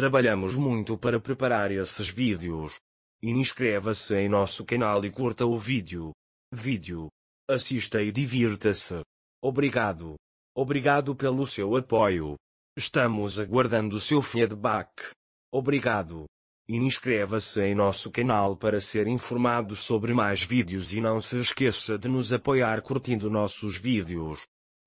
Trabalhamos muito para preparar esses vídeos. Inscreva-se em nosso canal e curta o vídeo. Vídeo. Assista e divirta-se. Obrigado. Obrigado pelo seu apoio. Estamos aguardando o seu feedback. Obrigado. Inscreva-se em nosso canal para ser informado sobre mais vídeos e não se esqueça de nos apoiar curtindo nossos vídeos.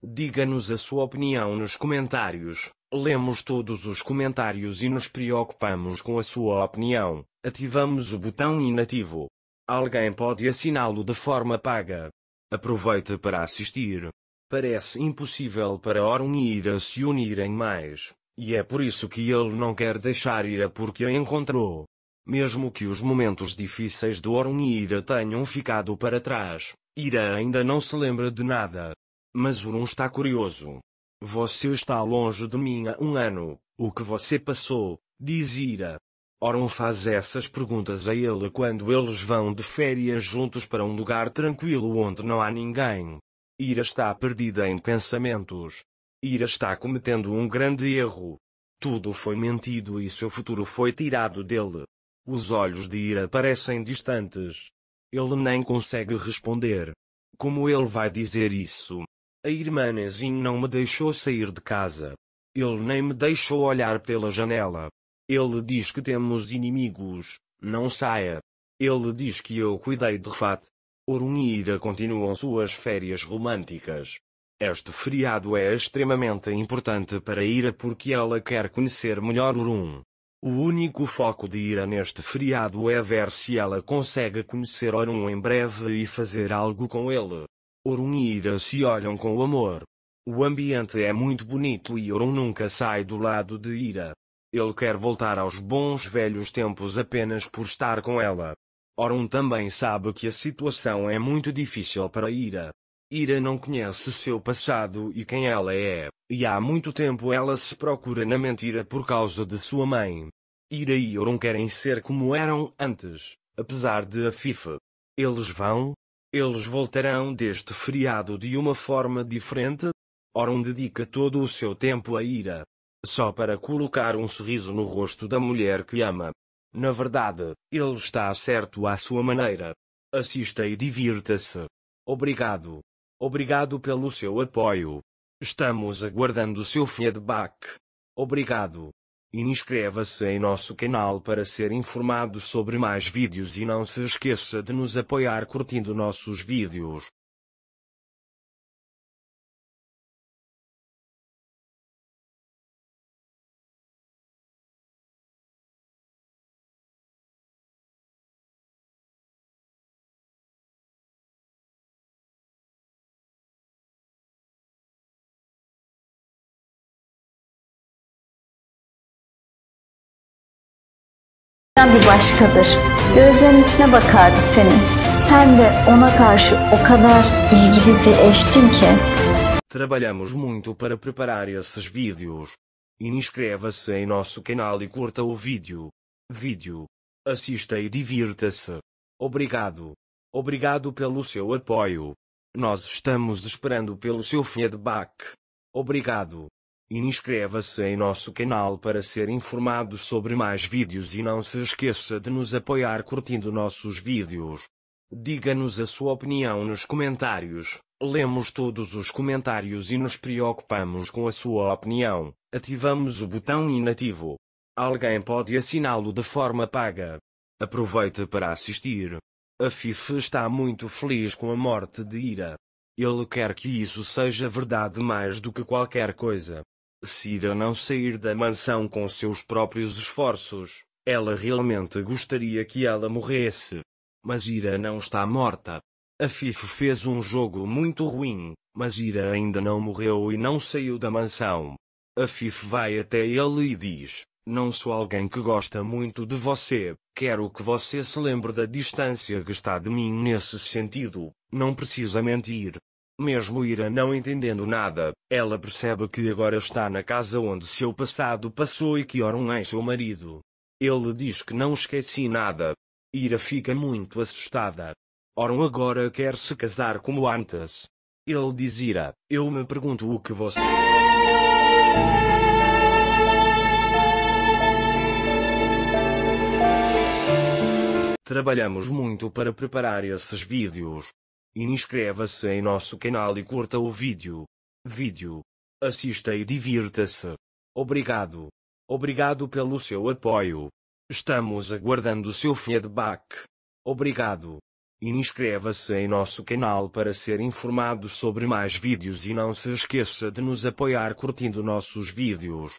Diga-nos a sua opinião nos comentários. Lemos todos os comentários e nos preocupamos com a sua opinião. Ativamos o botão inativo. Alguém pode assiná-lo de forma paga. Aproveite para assistir. Parece impossível para Orun e Ira se unirem mais, e é por isso que ele não quer deixar Ira porque a encontrou. Mesmo que os momentos difíceis de Orun e Ira tenham ficado para trás, Ira ainda não se lembra de nada. Mas Orun está curioso, você está longe de mim há um ano, o que você passou, diz Ira. Oron faz essas perguntas a ele quando eles vão de férias juntos para um lugar tranquilo onde não há ninguém. Ira está perdida em pensamentos. Ira está cometendo um grande erro. Tudo foi mentido e seu futuro foi tirado dele. Os olhos de Ira parecem distantes. Ele nem consegue responder. Como ele vai dizer isso? A irmã Nezim não me deixou sair de casa. Ele nem me deixou olhar pela janela. Ele diz que temos inimigos, não saia. Ele diz que eu cuidei de Rafat. Ira continuam suas férias românticas. Este feriado é extremamente importante para Ira porque ela quer conhecer melhor Orun. O único foco de Ira neste feriado é ver se ela consegue conhecer Orun em breve e fazer algo com ele. Orun e Ira se olham com amor. O ambiente é muito bonito e Orun nunca sai do lado de Ira. Ele quer voltar aos bons velhos tempos apenas por estar com ela. Orun também sabe que a situação é muito difícil para Ira. Ira não conhece seu passado e quem ela é, e há muito tempo ela se procura na mentira por causa de sua mãe. Ira e Orun querem ser como eram antes, apesar de a FIFA. Eles vão, eles voltarão deste feriado de uma forma diferente. Oron dedica todo o seu tempo à ira. Só para colocar um sorriso no rosto da mulher que ama. Na verdade, ele está certo à sua maneira. Assista e divirta-se. Obrigado. Obrigado pelo seu apoio. Estamos aguardando o seu feedback. Obrigado. Inscreva-se em nosso canal para ser informado sobre mais vídeos e não se esqueça de nos apoiar curtindo nossos vídeos. Sen bir başkadır. Gözlerin içine bakardı senin. Sen de ona karşı o kadar ilgili bir eştin ki. Trabalhamos muito para preparar esses vídeos. Inscreva-se em nosso canal e curta o vídeo. Vídeo. Assista e divirta-se. Obrigado. Obrigado pelo seu apoio. Nós estamos esperando pelo seu feedback. Obrigado. Inscreva-se em nosso canal para ser informado sobre mais vídeos e não se esqueça de nos apoiar curtindo nossos vídeos. Diga-nos a sua opinião nos comentários. Lemos todos os comentários e nos preocupamos com a sua opinião. Ativamos o botão inativo. Alguém pode assiná-lo de forma paga. Aproveite para assistir. A fif está muito feliz com a morte de Ira. Ele quer que isso seja verdade mais do que qualquer coisa. Cira não sair da mansão com seus próprios esforços, ela realmente gostaria que ela morresse. Mas Ira não está morta. A Fifo fez um jogo muito ruim, mas Ira ainda não morreu e não saiu da mansão. A Fifo vai até ele e diz: Não sou alguém que gosta muito de você, quero que você se lembre da distância que está de mim nesse sentido, não precisa mentir, mesmo Ira não entendendo nada, ela percebe que agora está na casa onde seu passado passou e que Orun é seu marido. Ele diz que não esqueci nada. Ira fica muito assustada. Orun agora quer se casar como antes. Ele diz Ira, eu me pergunto o que você... Trabalhamos muito para preparar esses vídeos. Inscreva-se em nosso canal e curta o vídeo. Vídeo. Assista e divirta-se. Obrigado. Obrigado pelo seu apoio. Estamos aguardando o seu feedback. Obrigado. Inscreva-se em nosso canal para ser informado sobre mais vídeos e não se esqueça de nos apoiar curtindo nossos vídeos.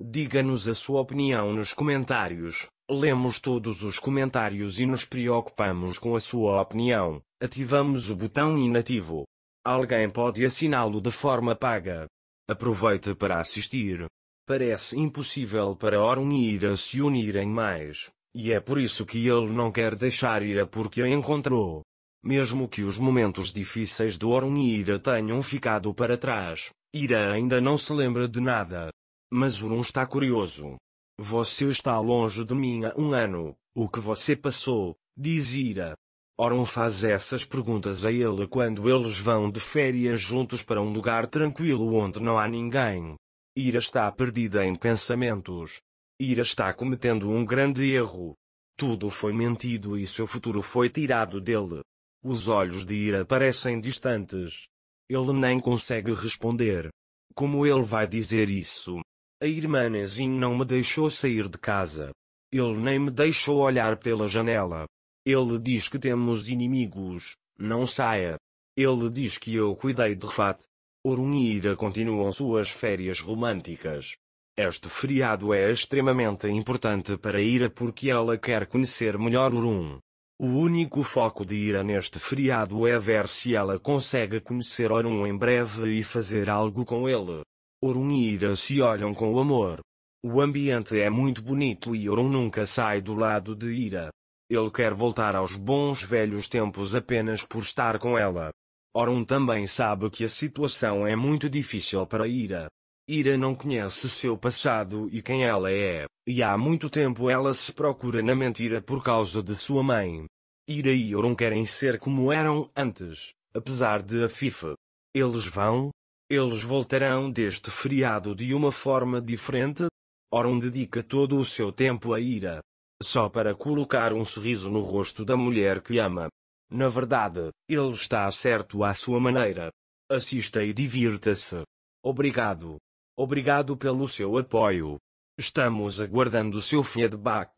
Diga-nos a sua opinião nos comentários. Lemos todos os comentários e nos preocupamos com a sua opinião. Ativamos o botão inativo. Alguém pode assiná-lo de forma paga. Aproveite para assistir. Parece impossível para e Ira se unirem mais, e é por isso que ele não quer deixar Ira porque a encontrou. Mesmo que os momentos difíceis de e Ira tenham ficado para trás, Ira ainda não se lembra de nada. Mas Orun está curioso. Você está longe de mim há um ano, o que você passou, diz Ira, Oron faz essas perguntas a ele quando eles vão de férias juntos para um lugar tranquilo onde não há ninguém. Ira está perdida em pensamentos. Ira está cometendo um grande erro. Tudo foi mentido e seu futuro foi tirado dele. Os olhos de Ira parecem distantes. Ele nem consegue responder. Como ele vai dizer isso? A irmã Nezin não me deixou sair de casa. Ele nem me deixou olhar pela janela. Ele diz que temos inimigos, não saia. Ele diz que eu cuidei de Rafat. Ira continuam suas férias românticas. Este feriado é extremamente importante para Ira porque ela quer conhecer melhor Orun. O único foco de Ira neste feriado é ver se ela consegue conhecer Orun em breve e fazer algo com ele. Orun e Ira se olham com amor. O ambiente é muito bonito e Orun nunca sai do lado de Ira. Ele quer voltar aos bons velhos tempos apenas por estar com ela. Orun também sabe que a situação é muito difícil para Ira. Ira não conhece seu passado e quem ela é, e há muito tempo ela se procura na mentira por causa de sua mãe. Ira e Orun querem ser como eram antes, apesar de a FIFA. Eles vão? Eles voltarão deste feriado de uma forma diferente? Orun dedica todo o seu tempo a Ira, só para colocar um sorriso no rosto da mulher que ama. Na verdade, ele está certo à sua maneira. Assista e divirta-se. Obrigado. Obrigado pelo seu apoio. Estamos aguardando o seu feedback.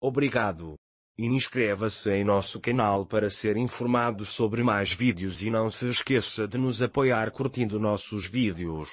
Obrigado. Inscreva-se em nosso canal para ser informado sobre mais vídeos e não se esqueça de nos apoiar curtindo nossos vídeos.